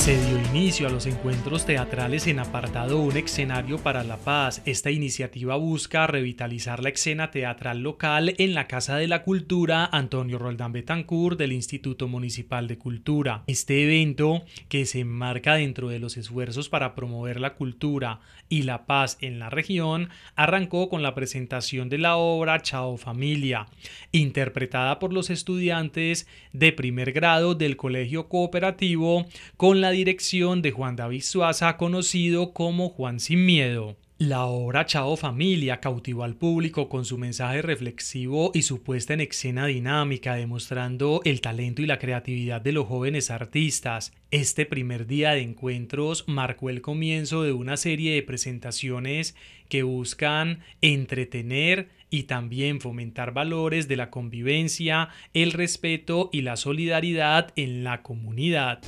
Se dio inicio a los encuentros teatrales en apartado Un escenario para la paz. Esta iniciativa busca revitalizar la escena teatral local en la Casa de la Cultura Antonio Roldán Betancourt del Instituto Municipal de Cultura. Este evento, que se enmarca dentro de los esfuerzos para promover la cultura y la paz en la región, arrancó con la presentación de la obra Chao Familia, interpretada por los estudiantes de primer grado del Colegio Cooperativo con la dirección de Juan David Suaza, conocido como Juan Sin Miedo. La obra Chao Familia cautivó al público con su mensaje reflexivo y su puesta en escena dinámica, demostrando el talento y la creatividad de los jóvenes artistas. Este primer día de encuentros marcó el comienzo de una serie de presentaciones que buscan entretener y también fomentar valores de la convivencia, el respeto y la solidaridad en la comunidad.